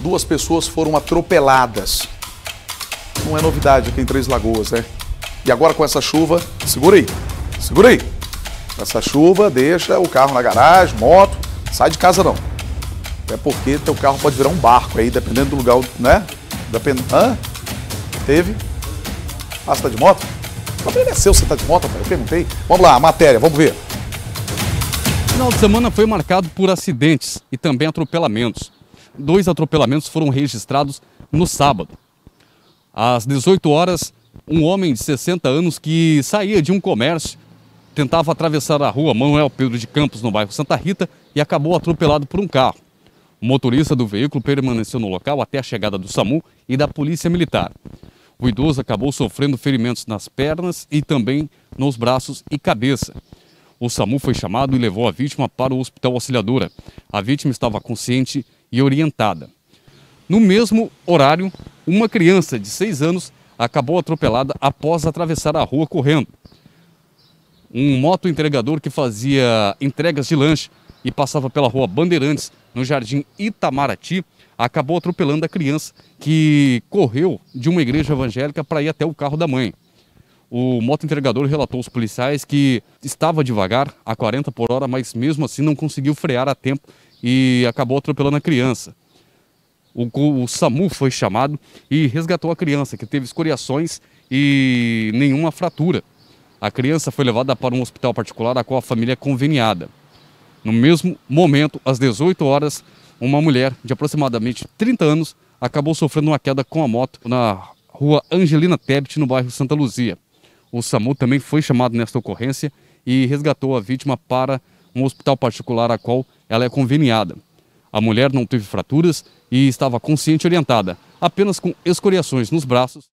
duas pessoas foram atropeladas. Não é novidade aqui em Três Lagoas, né? E agora com essa chuva, segura aí, segura aí. Essa chuva deixa o carro na garagem, moto, sai de casa não. É porque teu carro pode virar um barco aí, dependendo do lugar, né? Depend... Hã? Teve? Ah, você tá de moto? O problema é seu, você tá de moto, Eu perguntei. Vamos lá, matéria, vamos ver. O final de semana foi marcado por acidentes e também atropelamentos dois atropelamentos foram registrados no sábado. Às 18 horas, um homem de 60 anos que saía de um comércio tentava atravessar a rua Manuel Pedro de Campos, no bairro Santa Rita, e acabou atropelado por um carro. O motorista do veículo permaneceu no local até a chegada do SAMU e da Polícia Militar. O idoso acabou sofrendo ferimentos nas pernas e também nos braços e cabeça. O SAMU foi chamado e levou a vítima para o Hospital Auxiliadora. A vítima estava consciente e orientada. No mesmo horário, uma criança de 6 anos acabou atropelada após atravessar a rua correndo. Um moto entregador que fazia entregas de lanche e passava pela rua Bandeirantes, no Jardim Itamaraty, acabou atropelando a criança que correu de uma igreja evangélica para ir até o carro da mãe. O moto entregador relatou aos policiais que estava devagar, a 40 por hora, mas mesmo assim não conseguiu frear a tempo e acabou atropelando a criança. O, o, SAMU foi chamado e resgatou a criança, que teve escoriações e nenhuma fratura. A criança foi levada para um hospital particular, a qual a família é conveniada. No mesmo momento, às 18 horas, uma mulher de aproximadamente 30 anos acabou sofrendo uma queda com a moto na rua Angelina Tebet, no bairro Santa Luzia. O SAMU também foi chamado nesta ocorrência e resgatou a vítima para um hospital particular a qual ela é conveniada. A mulher não teve fraturas e estava consciente orientada, apenas com escoriações nos braços